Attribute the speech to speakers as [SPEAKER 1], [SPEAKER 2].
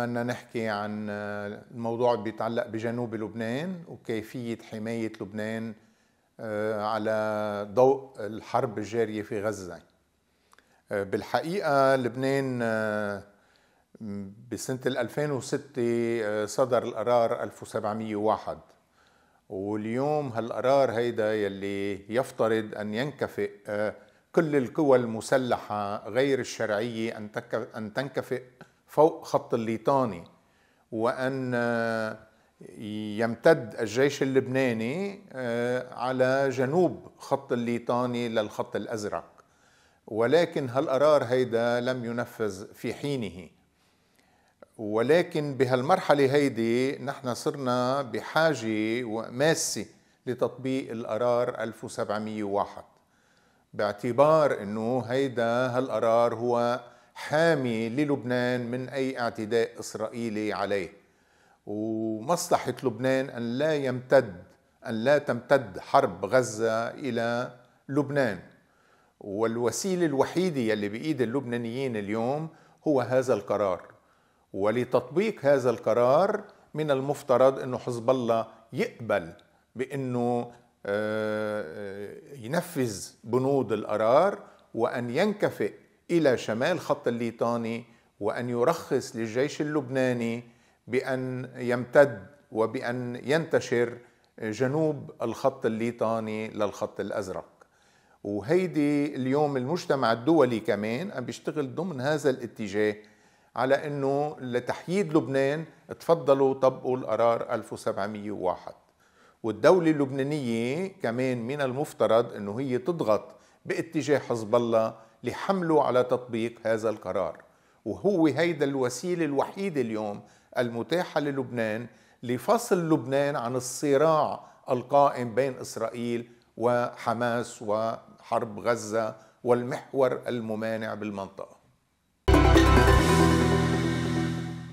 [SPEAKER 1] بدنا نحكي عن آه، الموضوع اللي بيتعلق بجنوب لبنان وكيفية حماية لبنان آه، على ضوء الحرب الجارية في غزة آه، بالحقيقة لبنان بسنة 2006 صدر القرار 1701 واليوم هالقرار هيدا يلي يفترض أن ينكفئ كل القوى المسلحة غير الشرعية أن تنكفئ فوق خط الليطاني وأن يمتد الجيش اللبناني آه، على جنوب خط الليطاني للخط الأزرق ولكن هالقرار هيدا لم ينفذ في حينه ولكن بهالمرحلة هيدي نحن صرنا بحاجة ماسة لتطبيق القرار 1701 باعتبار انه هيدا هالقرار هو حامي للبنان من أي اعتداء إسرائيلي عليه ومصلحة لبنان أن لا يمتد أن لا تمتد حرب غزة إلى لبنان والوسيلة الوحيدة يلي بإيد اللبنانيين اليوم هو هذا القرار ولتطبيق هذا القرار من المفترض أنه حزب الله يقبل بأنه آه، آه، ينفذ بنود القرار وأن ينكفئ الى شمال خط الليطاني وان يرخص للجيش اللبناني بان يمتد وبان ينتشر جنوب الخط الليطاني للخط الازرق وهيدي اليوم المجتمع الدولي كمان عم بيشتغل ضمن هذا الاتجاه على انه لتحييد لبنان تفضلوا طبقوا القرار 1701 والدولة اللبنانية كمان من المفترض انه هي تضغط باتجاه حزب الله لحمله على تطبيق هذا القرار وهو هيدا الوسيله الوحيده اليوم المتاحه للبنان لفصل لبنان عن الصراع القائم بين اسرائيل وحماس وحرب غزه والمحور الممانع بالمنطقه